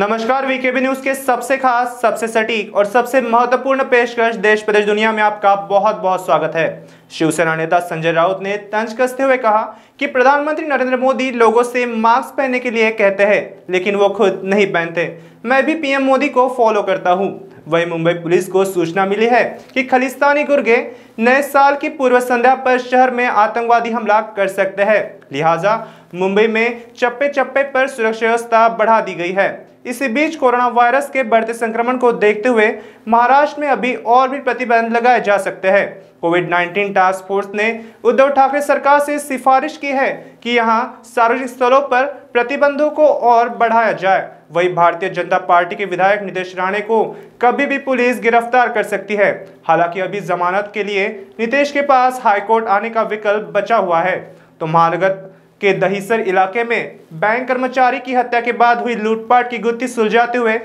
नमस्कार VKB news के सबसे खास सबसे सटीक और सबसे महत्वपूर्ण पेशकश देश प्रदेश दुनिया में आपका बहुत बहुत स्वागत है शिवसेना नेता संजय राउत ने तंज कसते हुए कहा कि प्रधानमंत्री नरेंद्र मोदी लोगों से मास्क पहनने के लिए कहते हैं लेकिन वो खुद नहीं पहनते मैं भी पीएम मोदी को फॉलो करता हूँ वही मुंबई पुलिस को सूचना मिली है कि खालिस्तानी गुर्गे नए साल की पूर्व संध्या पर शहर में आतंकवादी हमला कर सकते हैं लिहाजा मुंबई में चप्पे चप्पे पर सुरक्षा व्यवस्था बढ़ा दी गई है इसी बीच कोरोना वायरस के बढ़ते संक्रमण को देखते हुए महाराष्ट्र में अभी और भी प्रतिबंध लगाए जा सकते हैं कोविड 19 टास्क फोर्स ने उद्धव ठाकरे सरकार से सिफारिश की है कि यहां सार्वजनिक स्थलों पर प्रतिबंधों को और बढ़ाया जाए वही भारतीय जनता पार्टी के विधायक नितेश राणे को कभी भी पुलिस गिरफ्तार कर सकती है हालांकि अभी जमानत के लिए नितेश के पास हाईकोर्ट आने का विकल्प बचा हुआ है तो महानगर के दहीसर इलाके में बैंक कर्मचारी की हत्या के बाद हुई लूटपाट की गुत्थी सुलझाते हुए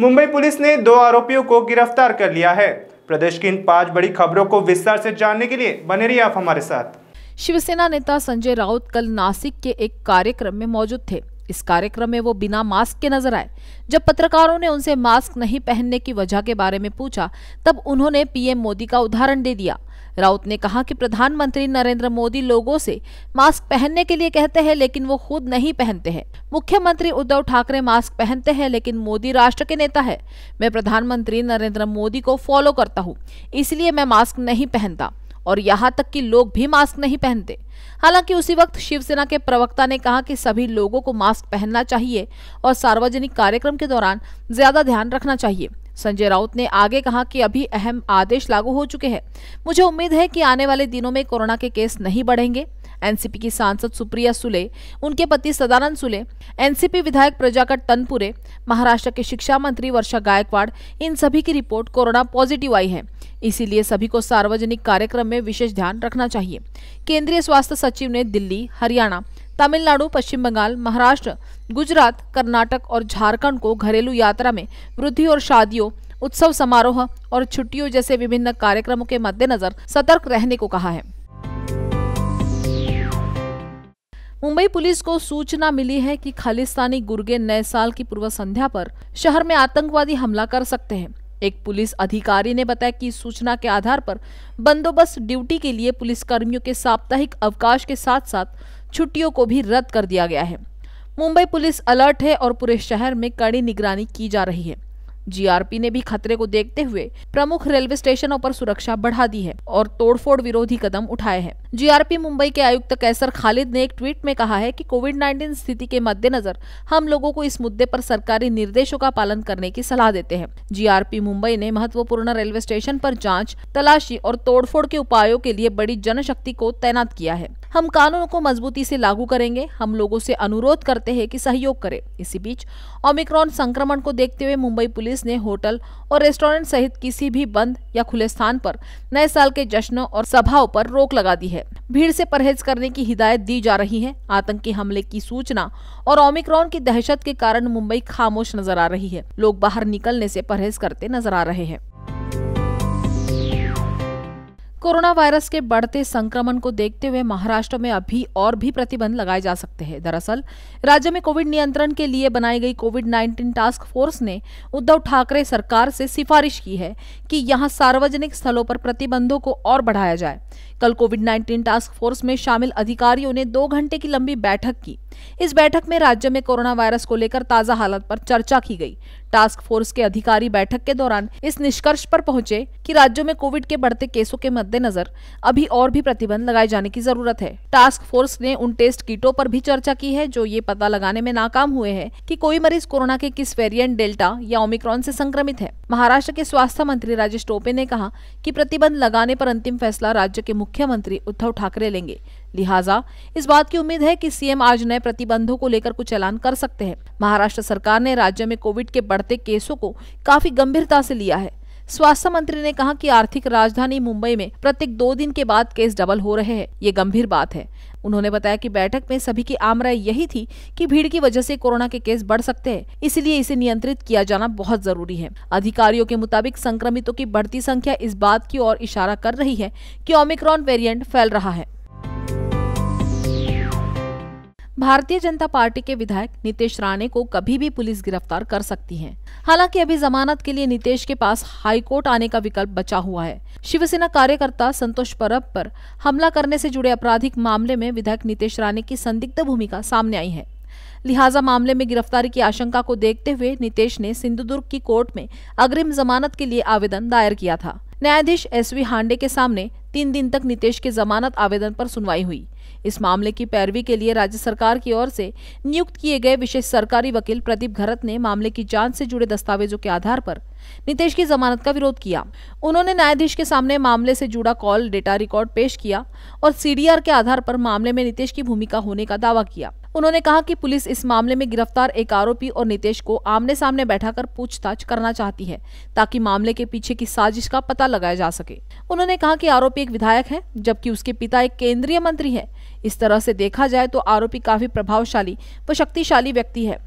मुंबई पुलिस ने दो आरोपियों को गिरफ्तार कर लिया है प्रदेश की इन पांच बड़ी खबरों को विस्तार से जानने के लिए बने रही आप हमारे साथ शिवसेना नेता संजय राउत कल नासिक के एक कार्यक्रम में मौजूद थे इस कार्यक्रम में वो बिना मास्क के नजर आए जब पत्रकारों ने उनसे मास्क नहीं पहनने की वजह के बारे में पूछा तब उन्होंने पीएम मोदी का उदाहरण दे दिया राउत ने कहा कि प्रधानमंत्री नरेंद्र मोदी लोगों से मास्क पहनने के लिए कहते हैं लेकिन वो खुद नहीं पहनते हैं मुख्यमंत्री उद्धव ठाकरे मास्क पहनते हैं लेकिन मोदी राष्ट्र के नेता है मैं प्रधानमंत्री नरेंद्र मोदी को फॉलो करता हूँ इसलिए मैं मास्क नहीं पहनता और यहाँ तक कि लोग भी मास्क नहीं पहनते हालांकि उसी वक्त शिवसेना के प्रवक्ता ने कहा कि सभी लोगों को मास्क पहनना चाहिए और सार्वजनिक कार्यक्रम के दौरान ज्यादा ध्यान रखना चाहिए संजय राउत ने आगे कहा कि अभी अहम आदेश लागू हो चुके हैं मुझे उम्मीद है कि आने वाले दिनों में कोरोना के केस नहीं बढ़ेंगे एनसीपी की सांसद सुप्रिया सुले उनके पति सदानंद सुले एनसीपी विधायक प्रजाकर तनपुरे महाराष्ट्र के शिक्षा मंत्री वर्षा गायकवाड़ इन सभी की रिपोर्ट कोरोना पॉजिटिव आई है इसीलिए सभी को सार्वजनिक कार्यक्रम में विशेष ध्यान रखना चाहिए केंद्रीय स्वास्थ्य सचिव ने दिल्ली हरियाणा तमिलनाडु पश्चिम बंगाल महाराष्ट्र गुजरात कर्नाटक और झारखंड को घरेलू यात्रा में वृद्धि और शादियों उत्सव समारोह और छुट्टियों जैसे विभिन्न कार्यक्रमों के मद्देनजर सतर्क रहने को कहा है मुंबई पुलिस को सूचना मिली है कि खालिस्तानी गुर्गे नए साल की पूर्व संध्या पर शहर में आतंकवादी हमला कर सकते हैं एक पुलिस अधिकारी ने बताया कि सूचना के आधार पर बंदोबस्त ड्यूटी के लिए पुलिस कर्मियों के साप्ताहिक अवकाश के साथ साथ छुट्टियों को भी रद्द कर दिया गया है मुंबई पुलिस अलर्ट है और पूरे शहर में कड़ी निगरानी की जा रही है जीआरपी ने भी खतरे को देखते हुए प्रमुख रेलवे स्टेशनों पर सुरक्षा बढ़ा दी है और तोड़फोड़ विरोधी कदम उठाए हैं जीआरपी मुंबई के आयुक्त कैसर खालिद ने एक ट्वीट में कहा है कि कोविड 19 स्थिति के मद्देनजर हम लोगों को इस मुद्दे पर सरकारी निर्देशों का पालन करने की सलाह देते हैं जीआरपी मुंबई ने महत्वपूर्ण रेलवे स्टेशन पर जांच तलाशी और तोड़फोड़ के उपायों के लिए बड़ी जनशक्ति को तैनात किया है हम कानूनों को मजबूती से लागू करेंगे हम लोगों से अनुरोध करते हैं कि सहयोग करें इसी बीच ओमिक्रॉन संक्रमण को देखते हुए मुंबई पुलिस पुलिस ने होटल और रेस्टोरेंट सहित किसी भी बंद या खुले स्थान पर नए साल के जश्नों और सभाओं पर रोक लगा दी है भीड़ से परहेज करने की हिदायत दी जा रही है आतंकी हमले की सूचना और ओमिक्रॉन की दहशत के कारण मुंबई खामोश नजर आ रही है लोग बाहर निकलने से परहेज करते नजर आ रहे हैं कोरोना वायरस के बढ़ते संक्रमण को देखते हुए महाराष्ट्र में अभी और भी प्रतिबंध लगाए जा सकते हैं दरअसल राज्य में कोविड नियंत्रण के लिए बनाई गई कोविड 19 टास्क फोर्स ने उद्धव ठाकरे सरकार से सिफारिश की है कि यहां सार्वजनिक स्थलों पर प्रतिबंधों को और बढ़ाया जाए कल कोविड 19 टास्क फोर्स में शामिल अधिकारियों ने दो घंटे की लंबी बैठक की इस बैठक में राज्य में कोरोना वायरस को लेकर ताजा हालत पर चर्चा की गई टास्क फोर्स के अधिकारी बैठक के दौरान इस निष्कर्ष पर पहुंचे कि राज्यों में कोविड के बढ़ते केसों के मद्देनजर अभी और भी प्रतिबंध लगाए जाने की जरूरत है टास्क फोर्स ने उन टेस्ट किटों पर भी चर्चा की है जो ये पता लगाने में नाकाम हुए है की कोई मरीज कोरोना के किस वेरियंट डेल्टा या ओमिक्रॉन ऐसी संक्रमित है महाराष्ट्र के स्वास्थ्य मंत्री राजेश टोपे ने कहा की प्रतिबंध लगाने पर अंतिम फैसला राज्य के मुख्यमंत्री उद्धव ठाकरे लेंगे लिहाजा इस बात की उम्मीद है कि सीएम आज नए प्रतिबंधों को लेकर कुछ ऐलान कर सकते हैं महाराष्ट्र सरकार ने राज्य में कोविड के बढ़ते केसों को काफी गंभीरता से लिया है स्वास्थ्य मंत्री ने कहा कि आर्थिक राजधानी मुंबई में प्रत्येक दो दिन के बाद केस डबल हो रहे हैं ये गंभीर बात है उन्होंने बताया कि बैठक में सभी की आम राय यही थी कि भीड़ की वजह से कोरोना के केस बढ़ सकते हैं इसलिए इसे नियंत्रित किया जाना बहुत जरूरी है अधिकारियों के मुताबिक संक्रमितों की बढ़ती संख्या इस बात की ओर इशारा कर रही है कि ओमिक्रॉन वेरिएंट फैल रहा है भारतीय जनता पार्टी के विधायक नितेश राणे को कभी भी पुलिस गिरफ्तार कर सकती है हालांकि अभी जमानत के लिए नितेश के पास हाईकोर्ट आने का विकल्प बचा हुआ है शिवसेना कार्यकर्ता संतोष परब पर हमला करने से जुड़े आपराधिक मामले में विधायक नितेश राणे की संदिग्ध भूमिका सामने आई है लिहाजा मामले में गिरफ्तारी की आशंका को देखते हुए नितेश ने सिंधुदुर्ग की कोर्ट में अग्रिम जमानत के लिए आवेदन दायर किया था न्यायाधीश एस वी हांडे के सामने तीन दिन तक नितेश के जमानत आवेदन पर सुनवाई हुई इस मामले की पैरवी के लिए राज्य सरकार की ओर से नियुक्त किए गए विशेष सरकारी वकील प्रदीप घरत ने मामले की जांच से जुड़े दस्तावेजों के आधार पर नितेश की जमानत का विरोध किया उन्होंने न्यायाधीश के सामने मामले से जुड़ा कॉल डेटा रिकॉर्ड पेश किया और सी के आधार पर मामले में नितेश की भूमिका होने का दावा किया उन्होंने कहा कि पुलिस इस मामले में गिरफ्तार एक आरोपी और नितेश को आमने सामने बैठाकर पूछताछ करना चाहती है ताकि मामले के पीछे की साजिश का पता लगाया जा सके उन्होंने कहा कि आरोपी एक विधायक है जबकि उसके पिता एक केंद्रीय मंत्री है इस तरह से देखा जाए तो आरोपी काफी प्रभावशाली व शक्तिशाली व्यक्ति है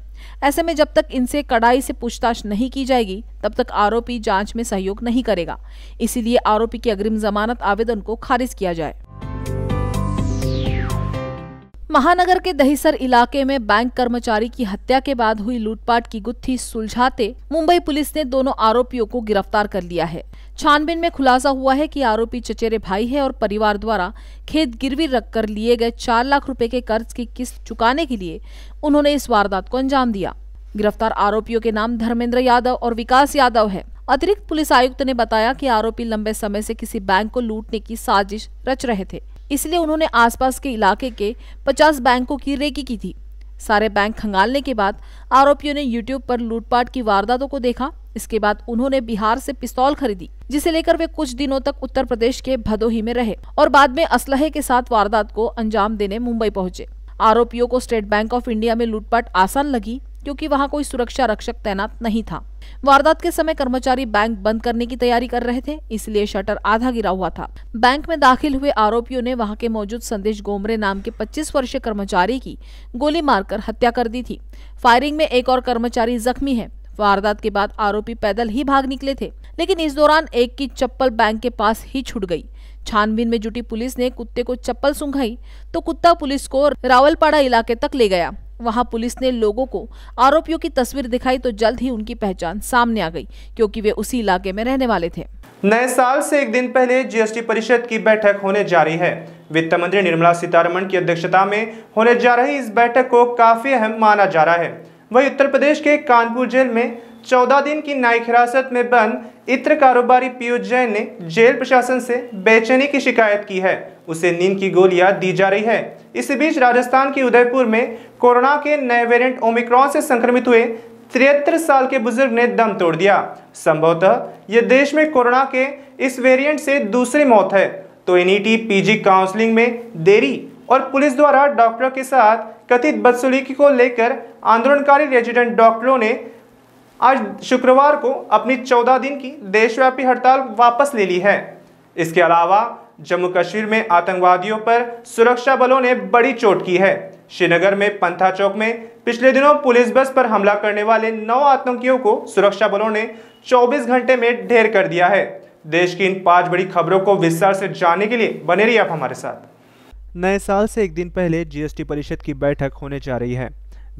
ऐसे में जब तक इनसे कड़ाई से पूछताछ नहीं की जाएगी तब तक आरोपी जांच में सहयोग नहीं करेगा इसीलिए आरोपी की अग्रिम जमानत आवेदन को खारिज किया जाए महानगर के दहीसर इलाके में बैंक कर्मचारी की हत्या के बाद हुई लूटपाट की गुत्थी सुलझाते मुंबई पुलिस ने दोनों आरोपियों को गिरफ्तार कर लिया है छानबीन में खुलासा हुआ है कि आरोपी चचेरे भाई है और परिवार द्वारा खेत गिरवी रखकर लिए गए चार लाख रुपए के कर्ज की किस्त चुकाने के लिए उन्होंने इस वारदात को अंजाम दिया गिरफ्तार आरोपियों के नाम धर्मेंद्र यादव और विकास यादव है अतिरिक्त पुलिस आयुक्त ने बताया कि आरोपी लंबे समय से किसी बैंक को लूटने की साजिश रच रहे थे इसलिए उन्होंने आसपास के इलाके के 50 बैंकों की रेकी की थी सारे बैंक खंगालने के बाद आरोपियों ने यूट्यूब पर लूटपाट की वारदातों को देखा इसके बाद उन्होंने बिहार से पिस्तौल खरीदी जिसे लेकर वे कुछ दिनों तक उत्तर प्रदेश के भदोही में रहे और बाद में असलहे के साथ वारदात को अंजाम देने मुंबई पहुंचे आरोपियों को स्टेट बैंक ऑफ इंडिया में लूटपाट आसान लगी क्योंकि वहां कोई सुरक्षा रक्षक तैनात नहीं था वारदात के समय कर्मचारी बैंक बंद करने की तैयारी कर रहे थे इसलिए शटर आधा गिरा हुआ था बैंक में दाखिल हुए आरोपियों ने वहां के मौजूद संदेश गोमरे नाम के 25 वर्षीय कर्मचारी की गोली मारकर हत्या कर दी थी फायरिंग में एक और कर्मचारी जख्मी है वारदात के बाद आरोपी पैदल ही भाग निकले थे लेकिन इस दौरान एक की चप्पल बैंक के पास ही छुट गई छानबीन में जुटी पुलिस ने कुत्ते को चप्पल सुंघाई तो कुत्ता पुलिस को रावलपाड़ा इलाके तक ले गया वहां पुलिस ने लोगों को आरोपियों की तस्वीर दिखाई तो जल्द ही उनकी पहचान सामने आ गई क्योंकि वे उसी इलाके में रहने वाले थे नए साल से एक दिन पहले जीएसटी परिषद की बैठक होने जा रही है वित्त मंत्री निर्मला सीतारमण की अध्यक्षता में होने जा रही इस बैठक को काफी अहम माना जा रहा है वही उत्तर प्रदेश के कानपुर जेल में चौदह दिन की न्यायिक हिरासत में बंद इत्र कारोबारी पीयूष जैन ने जेल प्रशासन से बेचैनी की शिकायत की है उसे नींद की गोलियां दी जा रही है इसी बीच राजस्थान के उदयपुर में कोरोना के नए वेरिएंट ओमिक्रॉन से संक्रमित हुए तिहत्तर साल के बुजुर्ग ने दम तोड़ दिया संभवतः यह देश में कोरोना के इस वेरिएंट से दूसरी मौत है तो एन पीजी काउंसलिंग में देरी और पुलिस द्वारा डॉक्टरों के साथ कथित बदसलूकी को लेकर आंदोलनकारी रेजिडेंट डॉक्टरों ने आज शुक्रवार को अपनी 14 दिन की देशव्यापी हड़ताल वापस ले ली है इसके अलावा जम्मू कश्मीर में आतंकवादियों पर सुरक्षा बलों ने बड़ी चोट की है श्रीनगर में पंथा चौक में पिछले दिनों पुलिस बस पर हमला करने वाले नौ आतंकियों को सुरक्षा बलों ने 24 घंटे में ढेर कर दिया है देश की इन पांच बड़ी खबरों को विस्तार से जानने के लिए बने रहिए आप हमारे साथ नए साल से एक दिन पहले जीएसटी परिषद की बैठक होने जा रही है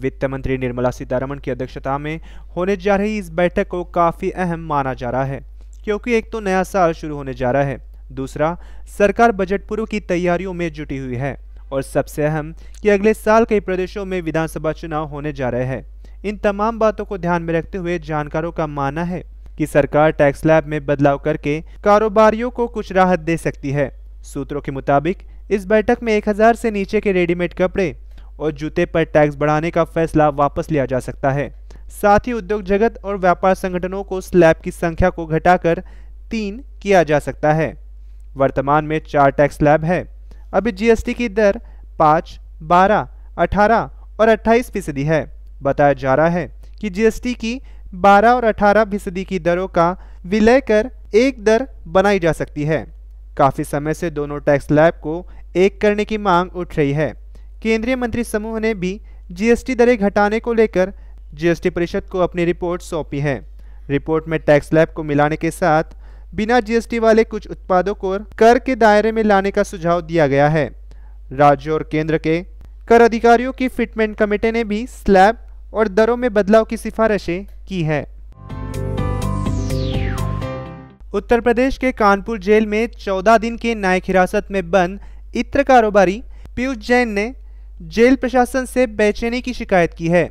वित्त मंत्री निर्मला सीतारमण की अध्यक्षता में होने जा रही इस बैठक को काफ़ी अहम माना जा रहा है क्योंकि एक तो नया साल शुरू होने जा रहा है दूसरा सरकार बजट पूर्व की तैयारियों में जुटी हुई है और सबसे अहम कि अगले साल कई प्रदेशों में विधानसभा चुनाव होने जा रहे हैं इन तमाम बातों को ध्यान में रखते हुए जानकारों का मानना है कि सरकार टैक्स लैब में बदलाव करके कारोबारियों को कुछ राहत दे सकती है सूत्रों के मुताबिक इस बैठक में 1000 से नीचे के रेडीमेड कपड़े और जूते पर टैक्स बढ़ाने का फैसला वापस लिया जा सकता है साथ ही उद्योग जगत और व्यापार संगठनों को स्लैब की संख्या को घटाकर तीन किया जा सकता है वर्तमान में चार टैक्स लैब है अभी जीएसटी की दर पाँच बारह अठारह और अट्ठाईस फीसदी है बताया जा रहा है कि जीएसटी की बारह और अठारह फीसदी की दरों का विलय कर एक दर बनाई जा सकती है काफ़ी समय से दोनों टैक्स लैब को एक करने की मांग उठ रही है केंद्रीय मंत्री समूह ने भी जीएसटी दरें घटाने को लेकर जीएसटी परिषद को अपनी रिपोर्ट सौंपी है रिपोर्ट में टैक्स लैब को मिलाने के साथ बिना जीएसटी वाले कुछ उत्पादों को कर के दायरे में लाने का सुझाव दिया गया है राज्य और केंद्र के कर अधिकारियों की फिटमेंट कमेटी ने भी स्लैब और दरों में बदलाव की सिफारिशें की है उत्तर प्रदेश के कानपुर जेल में 14 दिन के न्यायिक हिरासत में बंद इत्र कारोबारी पीयूष जैन ने जेल प्रशासन से बेचैनी की शिकायत की है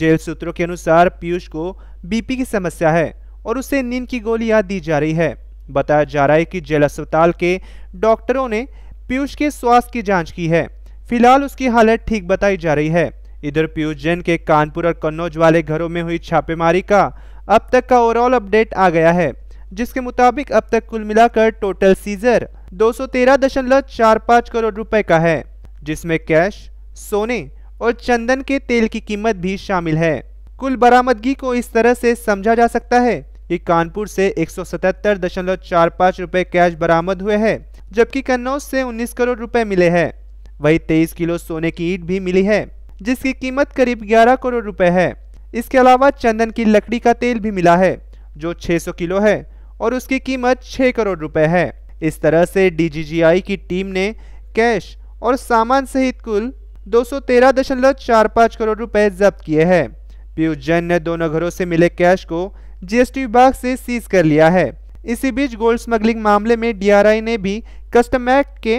जेल सूत्रों के अनुसार पीयूष को बीपी की समस्या है और उसे नींद की गोलियां दी जा रही है बताया जा रहा है कि जेल अस्पताल के डॉक्टरों ने पीयूष के स्वास्थ्य की जांच की है फिलहाल उसकी हालत ठीक बताई जा रही है इधर पीयूष जैन के कानपुर और कन्नौज वाले घरों में हुई छापेमारी का अब तक का ओवरऑल अपडेट आ गया है जिसके मुताबिक अब तक कुल मिलाकर टोटल सीजर दो करोड़ रुपए का है जिसमें कैश सोने और चंदन के तेल की कीमत भी शामिल है कुल बरामदगी को इस तरह से समझा जा सकता है कि कानपुर से एक सौ कैश बरामद हुए हैं जबकि कन्नौज से 19 करोड़ रुपए मिले हैं वहीं 23 किलो सोने की ईट भी मिली है जिसकी कीमत करीब 11 करोड़ रुपए है इसके अलावा चंदन की लकड़ी का तेल भी मिला है जो 600 किलो है और उसकी कीमत 6 करोड़ रुपए है इस तरह से डी की टीम ने कैश और सामान सहित कुल दो करोड़ रुपए जब्त किए हैं पीयूष जैन ने दोनों घरों से मिले कैश को जीएसटी विभाग से सीज कर लिया है इसी बीच गोल्ड स्मगलिंग मामले में डीआरआई ने भी कस्टम एक्ट के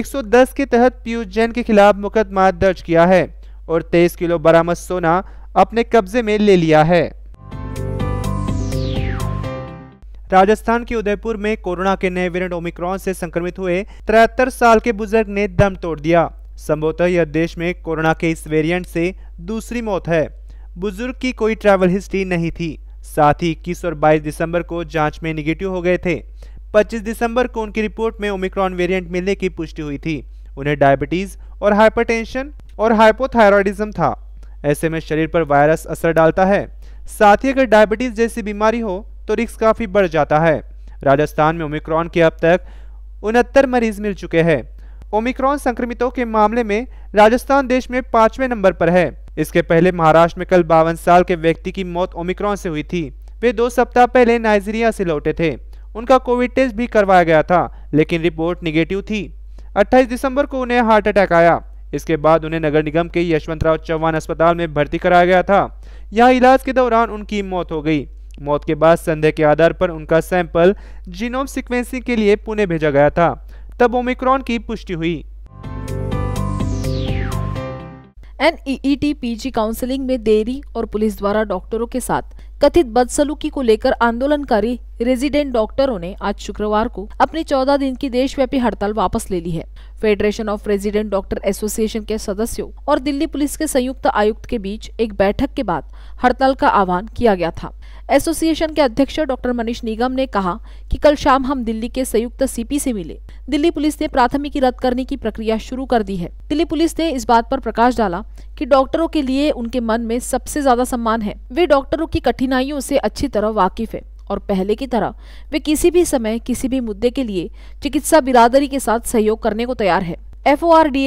110 के तहत पीयूष जैन के खिलाफ मुकदमा दर्ज किया है और 23 किलो बरामद सोना अपने कब्जे में ले लिया है राजस्थान के उदयपुर में कोरोना के नए वेरिएंट ओमिक्रॉन से संक्रमित हुए तिहत्तर साल के बुजुर्ग ने दम तोड़ दिया संभवतः यह देश में कोरोना के इस वेरिएंट से दूसरी मौत है बुजुर्ग की कोई ट्रैवल हिस्ट्री नहीं थी साथ ही इक्कीस और बाईस दिसंबर को जाँच में निगेटिव हो गए थे पच्चीस दिसंबर को उनकी रिपोर्ट में ओमिक्रॉन वेरिएंट मिलने की पुष्टि हुई थी उन्हें डायबिटीज और हाइपरटेंशन और हाइपोथायरॉयडिज्म था ऐसे में शरीर पर वायरस असर डालता है साथ ही अगर डायबिटीज जैसी बीमारी हो तो रिस्क काफ़ी बढ़ जाता है राजस्थान में ओमिक्रॉन के अब तक उनहत्तर मरीज मिल चुके हैं ओमिक्रॉन संक्रमितों के मामले में राजस्थान देश में पांचवें नंबर पर है इसके पहले महाराष्ट्र में कल बावन साल के व्यक्ति की मौत ओमिक्रॉन से हुई थी वे दो सप्ताह पहले नाइजीरिया से लौटे थे उनका कोविड टेस्ट भी करवाया गया था लेकिन रिपोर्ट निगेटिव थी 28 दिसंबर को उन्हें हार्ट अटैक आया इसके बाद उन्हें नगर निगम के यशवंतराव चौहान अस्पताल में भर्ती कराया गया था यहाँ इलाज के दौरान उनकी मौत हो गई मौत के बाद संदेह के आधार पर उनका सैंपल जीनोम सिक्वेंसिंग के लिए पुणे भेजा गया था तब ओमिक्रॉन की पुष्टि हुई एनईईटी पीजी काउंसलिंग में देरी और पुलिस द्वारा डॉक्टरों के साथ कथित बदसलूकी को लेकर आंदोलनकारी रेजिडेंट डॉक्टरों ने आज शुक्रवार को अपनी चौदह दिन की देशव्यापी हड़ताल वापस ले ली है federation of resident doctor association के सदस्यों और दिल्ली पुलिस के संयुक्त आयुक्त के बीच एक बैठक के बाद हड़ताल का आह्वान किया गया था एसोसिएशन के अध्यक्ष डॉक्टर मनीष निगम ने कहा कि कल शाम हम दिल्ली के संयुक्त सीपी से मिले दिल्ली पुलिस ने प्राथमिकी रद्द करने की प्रक्रिया शुरू कर दी है दिल्ली पुलिस ने इस बात पर प्रकाश डाला कि डॉक्टरों के लिए उनके मन में सबसे ज्यादा सम्मान है वे डॉक्टरों की कठिनाइयों से अच्छी तरह वाकिफ है और पहले की तरह वे किसी भी समय किसी भी मुद्दे के लिए चिकित्सा बिरादरी के साथ सहयोग करने को तैयार है एफ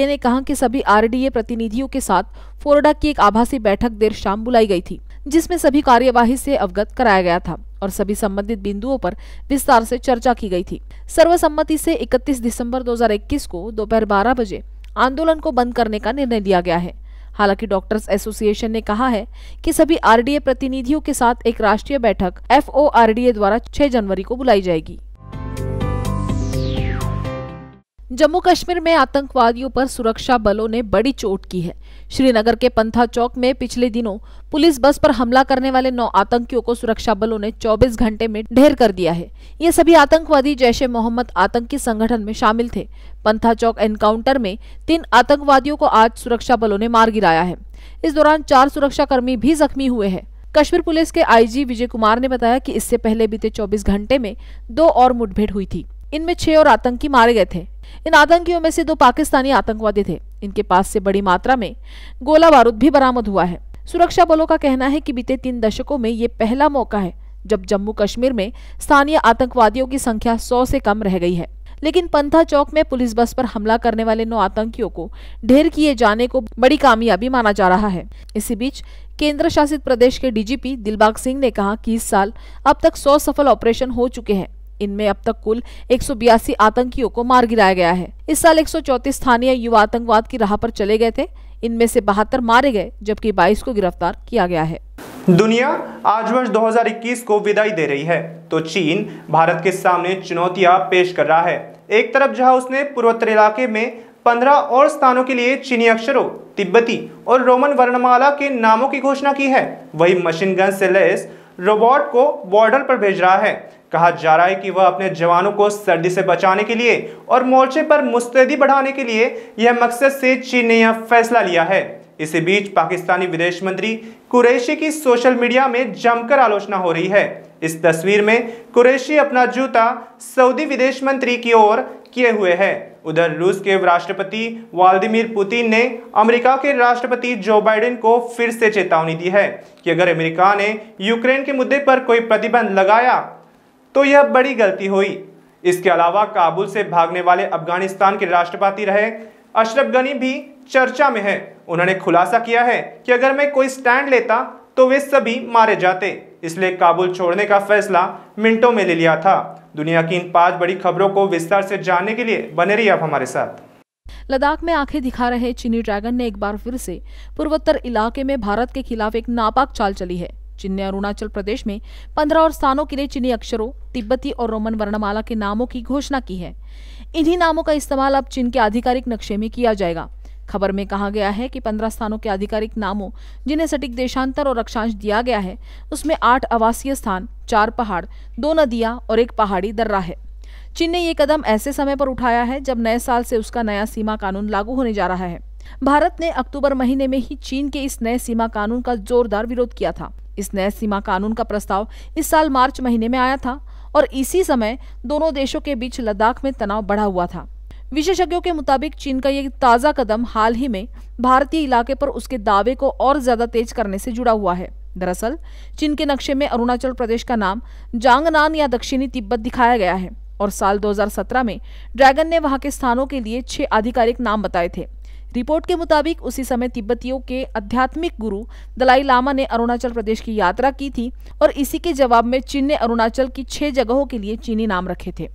ने कहा कि सभी आरडीए प्रतिनिधियों के साथ फोरडा की एक आभासी बैठक देर शाम बुलाई गई थी जिसमें सभी कार्यवाही से अवगत कराया गया था और सभी संबंधित बिंदुओं पर विस्तार से चर्चा की गई थी सर्वसम्मति से 31 दिसंबर 2021 को दोपहर 12 बजे आंदोलन को बंद करने का निर्णय लिया गया है हालांकि डॉक्टर्स एसोसिएशन ने कहा है कि सभी आरडीए प्रतिनिधियों के साथ एक राष्ट्रीय बैठक एफओआरडीए द्वारा 6 जनवरी को बुलाई जाएगी जम्मू कश्मीर में आतंकवादियों पर सुरक्षा बलों ने बड़ी चोट की है श्रीनगर के पंथा चौक में पिछले दिनों पुलिस बस पर हमला करने वाले नौ आतंकियों को सुरक्षा बलों ने 24 घंटे में ढेर कर दिया है ये सभी आतंकवादी जैश ए मोहम्मद आतंकी संगठन में शामिल थे पंथा चौक एनकाउंटर में तीन आतंकवादियों को आज सुरक्षा बलों ने मार गिराया है इस दौरान चार सुरक्षा भी जख्मी हुए है कश्मीर पुलिस के आई विजय कुमार ने बताया की इससे पहले बीते चौबीस घंटे में दो और मुठभेड़ हुई थी इनमें छह और आतंकी मारे गए थे इन आतंकियों में से दो पाकिस्तानी आतंकवादी थे इनके पास से बड़ी मात्रा में गोला बारूद भी बरामद हुआ है सुरक्षा बलों का कहना है कि बीते तीन दशकों में ये पहला मौका है जब जम्मू कश्मीर में स्थानीय आतंकवादियों की संख्या सौ से कम रह गई है लेकिन पंथा चौक में पुलिस बस पर हमला करने वाले नौ आतंकियों को ढेर किए जाने को बड़ी कामयाबी माना जा रहा है इसी बीच केंद्र शासित प्रदेश के डीजीपी दिलबाग सिंह ने कहा कि इस साल अब तक सौ सफल ऑपरेशन हो चुके हैं इनमें अब तक कुल एक आतंकियों को मार गिराया गया है इस साल एक स्थानीय युवा आतंकवाद की राह पर चले गए थे इनमें से बहत्तर मारे गए जबकि 22 को गिरफ्तार किया गया है दुनिया आज वर्ष 2021 को विदाई दे रही है तो चीन भारत के सामने चुनौतियां पेश कर रहा है एक तरफ जहां उसने पूर्वोत्तर इलाके में 15 और स्थानों के लिए चीनी अक्षरों तिब्बती और रोमन वर्णमाला के नामों की घोषणा की है वही मशीन गन से लेस रोबोट को बॉर्डर पर भेज रहा है कहा जा रहा है कि वह अपने जवानों को सर्दी से बचाने के लिए और मोर्चे पर मुस्तैदी बढ़ाने के लिए यह मकसद से चीन ने यह फैसला लिया है इसी बीच पाकिस्तानी विदेश मंत्री कुरैशी की सोशल मीडिया में जमकर आलोचना हो रही है इस तस्वीर में कुरैशी अपना जूता सऊदी विदेश मंत्री की ओर किए हुए है उधर रूस के राष्ट्रपति व्लादिमिर पुतिन ने अमेरिका के राष्ट्रपति जो बाइडेन को फिर से चेतावनी दी है कि अगर अमेरिका ने यूक्रेन के मुद्दे पर कोई प्रतिबंध लगाया तो यह बड़ी गलती हुई इसके अलावा काबुल से भागने वाले अफगानिस्तान के राष्ट्रपति रहे अशरफ गनी भी चर्चा में है उन्होंने खुलासा किया है कि अगर मैं कोई स्टैंड लेता तो वे सभी मारे जाते इसलिए काबुल छोड़ने का फैसला मिनटों में ले लिया था दुनिया की इन पांच बड़ी खबरों को विस्तार से जानने के लिए बने रहिए आप हमारे साथ लद्दाख में आंखें दिखा रहे चीनी ड्रैगन ने एक बार फिर से पूर्वोत्तर इलाके में भारत के खिलाफ एक नापाक चाल चली है ने अरुणाचल प्रदेश में पंद्रह और स्थानों के लिए चीनी अक्षरों तिब्बती और रोमन वर्णमाला के नामों की घोषणा की है इन्हीं नामों का इस्तेमाल अब चीन के आधिकारिक नक्शे में किया जाएगा खबर में कहा गया है कि पंद्रह स्थानों के आधिकारिक नामों जिन्हें सटीक देशांतर और अक्षांश दिया गया है उसमें आठ आवासीय स्थान चार पहाड़ दो नदियां और एक पहाड़ी दर्रा है चीन ने ये कदम ऐसे समय पर उठाया है जब नए साल से उसका नया सीमा कानून लागू होने जा रहा है भारत ने अक्टूबर महीने में ही चीन के इस नए सीमा कानून का जोरदार विरोध किया था इस नए सीमा कानून का प्रस्ताव इस साल मार्च महीने में आया था और इसी समय दोनों देशों के बीच लद्दाख में तनाव बढ़ा हुआ था विशेषज्ञों के मुताबिक चीन का ये ताज़ा कदम हाल ही में भारतीय इलाके पर उसके दावे को और ज़्यादा तेज करने से जुड़ा हुआ है दरअसल चीन के नक्शे में अरुणाचल प्रदेश का नाम जांगनान या दक्षिणी तिब्बत दिखाया गया है और साल 2017 में ड्रैगन ने वहां के स्थानों के लिए छह आधिकारिक नाम बताए थे रिपोर्ट के मुताबिक उसी समय तिब्बतियों के आध्यात्मिक गुरु दलाई लामा ने अरुणाचल प्रदेश की यात्रा की थी और इसी के जवाब में चीन ने अरुणाचल की छह जगहों के लिए चीनी नाम रखे थे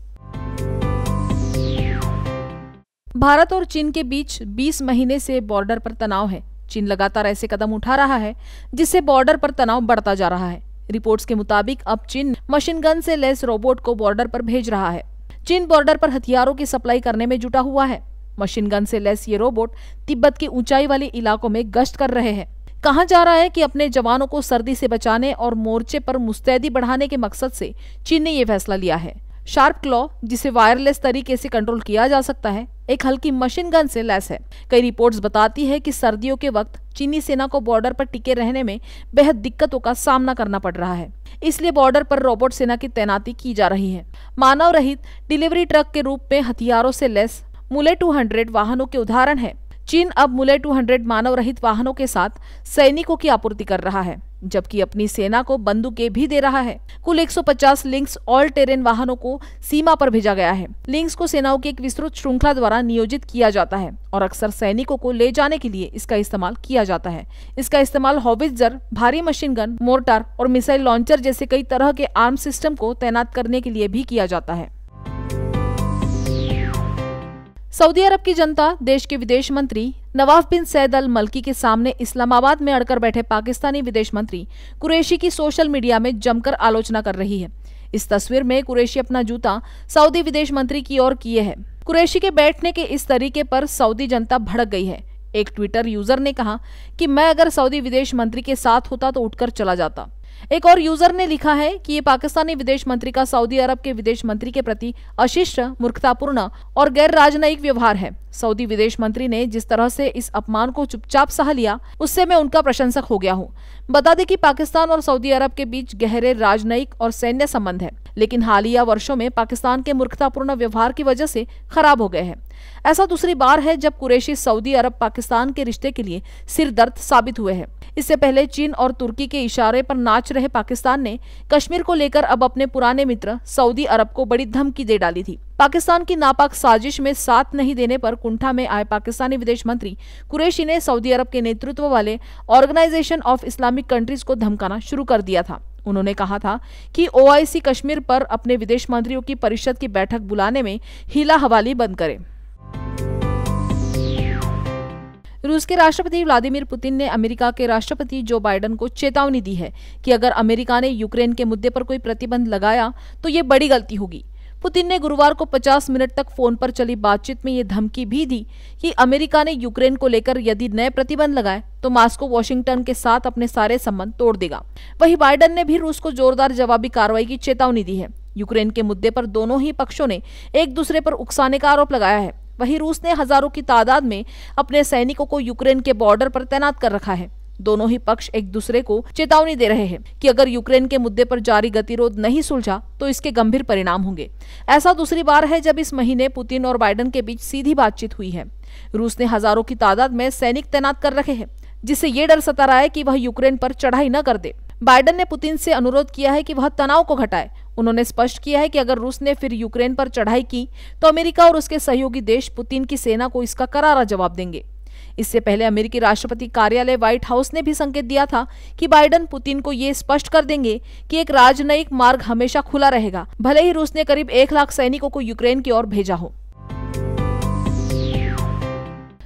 भारत और चीन के बीच 20 महीने से बॉर्डर पर तनाव है चीन लगातार ऐसे कदम उठा रहा है जिससे बॉर्डर पर तनाव बढ़ता जा रहा है रिपोर्ट्स के मुताबिक अब चीन मशीन गन से लेस रोबोट को बॉर्डर पर भेज रहा है चीन बॉर्डर पर हथियारों की सप्लाई करने में जुटा हुआ है मशीन गन से लैस ये रोबोट तिब्बत के ऊंचाई वाले इलाकों में गश्त कर रहे हैं कहा जा रहा है कि अपने जवानों को सर्दी से बचाने और मोर्चे पर मुस्तैदी बढ़ाने के मकसद से चीन ने ये फैसला लिया है शार्प क्लॉ जिसे वायरलेस तरीके से कंट्रोल किया जा सकता है एक हल्की मशीन गन से लैस है कई रिपोर्ट्स बताती है कि सर्दियों के वक्त चीनी सेना को बॉर्डर पर टिके रहने में बेहद दिक्कतों का सामना करना पड़ रहा है इसलिए बॉर्डर पर रोबोट सेना की तैनाती की जा रही है मानव रहित डिलीवरी ट्रक के रूप में हथियारों से लैस मुले 200 वाहनों के उदाहरण है चीन अब मुले 200 मानव रहित वाहनों के साथ सैनिकों की आपूर्ति कर रहा है जबकि अपनी सेना को बंदूकें भी दे रहा है कुल 150 लिंक्स ऑल टेरेन वाहनों को सीमा पर भेजा गया है लिंक्स को सेनाओं की एक विस्तृत श्रृंखला द्वारा नियोजित किया जाता है और अक्सर सैनिकों को ले जाने के लिए इसका इस्तेमाल किया जाता है इसका इस्तेमाल हॉबिजर भारी मशीन गन मोर्टार और मिसाइल लॉन्चर जैसे कई तरह के आर्म सिस्टम को तैनात करने के लिए भी किया जाता है सऊदी अरब की जनता देश के विदेश मंत्री नवाब बिन सैद अल मलकी के सामने इस्लामाबाद में अड़कर बैठे पाकिस्तानी विदेश मंत्री कुरैशी की सोशल मीडिया में जमकर आलोचना कर रही है इस तस्वीर में कुरैशी अपना जूता सऊदी विदेश मंत्री की ओर किए है कुरैशी के बैठने के इस तरीके पर सऊदी जनता भड़क गई है एक ट्विटर यूजर ने कहा कि मैं अगर सऊदी विदेश मंत्री के साथ होता तो उठकर चला जाता एक और यूजर ने लिखा है कि ये पाकिस्तानी विदेश मंत्री का सऊदी अरब के विदेश मंत्री के प्रति अशिष्ट मूर्खतापूर्ण और गैर राजनयिक व्यवहार है सऊदी विदेश मंत्री ने जिस तरह से इस अपमान को चुपचाप सह लिया उससे मैं उनका प्रशंसक हो गया हूँ बता दें कि पाकिस्तान और सऊदी अरब के बीच गहरे राजनयिक और सैन्य संबंध है लेकिन हालिया वर्षों में पाकिस्तान के मूर्खतापूर्ण व्यवहार की वजह से खराब हो गए हैं ऐसा दूसरी बार है जब कुरेशी सऊदी अरब पाकिस्तान के रिश्ते के लिए सिरदर्द साबित हुए हैं इससे पहले चीन और तुर्की के इशारे पर नाच रहे पाकिस्तान ने कश्मीर को लेकर अब अपने पुराने मित्र सऊदी अरब को बड़ी धमकी दे डाली थी पाकिस्तान की नापाक साजिश में साथ नहीं देने पर कुंठा में आए पाकिस्तानी विदेश मंत्री कुरैशी ने सऊदी अरब के नेतृत्व वाले ऑर्गेनाइजेशन ऑफ इस्लामिक कंट्रीज को धमकाना शुरू कर दिया था उन्होंने कहा था कि ओआईसी कश्मीर पर अपने विदेश मंत्रियों की परिषद की बैठक बुलाने में हीला हवाली बंद करे रूस के राष्ट्रपति व्लादिमीर पुतिन ने अमेरिका के राष्ट्रपति जो बाइडन को चेतावनी दी है कि अगर अमेरिका ने यूक्रेन के मुद्दे पर कोई प्रतिबंध लगाया तो ये बड़ी गलती होगी पुतिन ने गुरुवार को 50 मिनट तक फोन पर चली बातचीत में ये धमकी भी दी कि अमेरिका ने यूक्रेन को लेकर यदि नए प्रतिबंध लगाए तो मास्को वॉशिंगटन के साथ अपने सारे संबंध तोड़ देगा वही बाइडन ने भी रूस को जोरदार जवाबी कार्रवाई की चेतावनी दी है यूक्रेन के मुद्दे पर दोनों ही पक्षों ने एक दूसरे पर उकसाने का आरोप लगाया है वहीं रूस ने हजारों की तादाद में अपने सैनिकों को यूक्रेन के बॉर्डर पर तैनात कर रखा है दोनों ही पक्ष एक दूसरे को चेतावनी दे रहे हैं कि अगर यूक्रेन के मुद्दे पर जारी गतिरोध नहीं सुलझा तो इसके गंभीर परिणाम होंगे ऐसा दूसरी बार है जब इस महीने पुतिन और बाइडन के बीच सीधी बातचीत हुई है रूस ने हजारों की तादाद में सैनिक तैनात कर रखे हैं जिससे ये डर सता रहा है कि वह यूक्रेन पर चढ़ाई न कर दे बाइडन ने पुतिन से अनुरोध किया है कि वह तनाव को घटाए उन्होंने स्पष्ट किया है कि अगर रूस ने फिर यूक्रेन पर चढ़ाई की तो अमेरिका और उसके सहयोगी देश पुतिन की सेना को इसका करारा जवाब देंगे इससे पहले अमेरिकी राष्ट्रपति कार्यालय व्हाइट हाउस ने भी संकेत दिया था कि बाइडन पुतिन को ये स्पष्ट कर देंगे कि एक राजनयिक मार्ग हमेशा खुला रहेगा भले ही रूस ने करीब एक लाख सैनिकों को यूक्रेन की ओर भेजा हो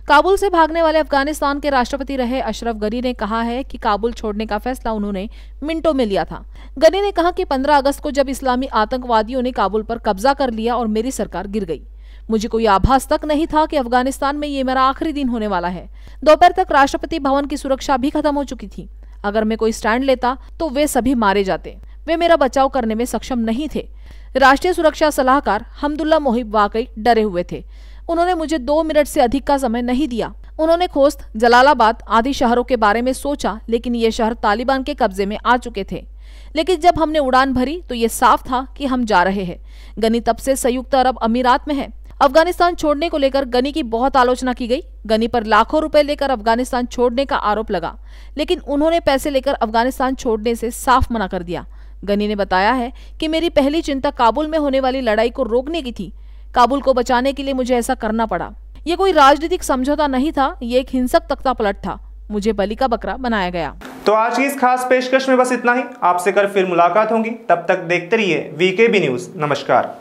काबुल से भागने वाले अफगानिस्तान के राष्ट्रपति रहे अशरफ गनी ने कहा है कि काबुल छोड़ने का फैसला उन्होंने मिनटों में लिया था गनी ने कहा कि 15 अगस्त को जब इस्लामी आतंकवादियों ने काबुल पर कब्जा कर लिया और मेरी सरकार गिर गई मुझे कोई आभास तक नहीं था कि अफगानिस्तान में ये मेरा आखिरी दिन होने वाला है दोपहर तक राष्ट्रपति भवन की सुरक्षा भी खत्म हो चुकी थी अगर मैं कोई स्टैंड लेता तो वे सभी मारे जाते वे मेरा बचाव करने में सक्षम नहीं थे राष्ट्रीय सुरक्षा सलाहकार हमदुल्ला मोहिब वाकई डरे हुए थे उन्होंने मुझे दो मिनट से अधिक का समय नहीं दिया उन्होंने खोस्त जलालाबाद आदि शहरों के बारे में सोचा लेकिन ये शहर तालिबान के कब्जे में आ चुके थे लेकिन जब हमने उड़ान भरी तो ये साफ था कि हम जा रहे हैं गनी तब से संयुक्त अरब अमीरात में है अफगानिस्तान छोड़ने को लेकर गनी की बहुत आलोचना की गई गनी पर लाखों रुपए लेकर अफगानिस्तान छोड़ने का आरोप लगा लेकिन उन्होंने पैसे लेकर अफगानिस्तान छोड़ने से साफ मना कर दिया गनी ने बताया है कि मेरी पहली चिंता काबुल में होने वाली लड़ाई को रोकने की थी काबुल को बचाने के लिए मुझे ऐसा करना पड़ा ये कोई राजनीतिक समझौता नहीं था ये एक हिंसक तख्ता पलट था मुझे बलि का बकरा बनाया गया तो आज की इस खास पेशकश में बस इतना ही आपसे कर फिर मुलाकात होगी तब तक देखते रहिए वीके बी न्यूज नमस्कार